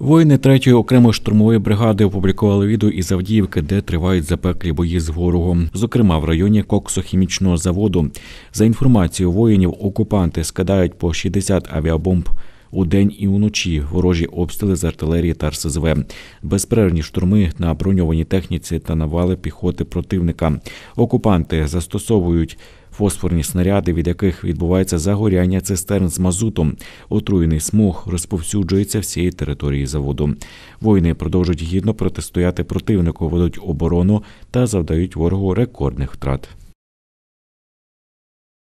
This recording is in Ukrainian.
Воїни третьої окремої штурмової бригади опублікували відео із Авдіївки, де тривають запеклі бої з ворогом, зокрема в районі коксохімічного заводу. За інформацією воїнів, окупанти скидають по 60 авіабомб. У день і вночі. ворожі обстріли з артилерії та РСЗВ, безперервні штурми на броньованій техніці та навали піхоти противника. Окупанти застосовують фосфорні снаряди, від яких відбувається загоряння цистерн з мазутом. Отруєний смог розповсюджується всієї території заводу. Воїни продовжують гідно протистояти противнику, ведуть оборону та завдають ворогу рекордних втрат.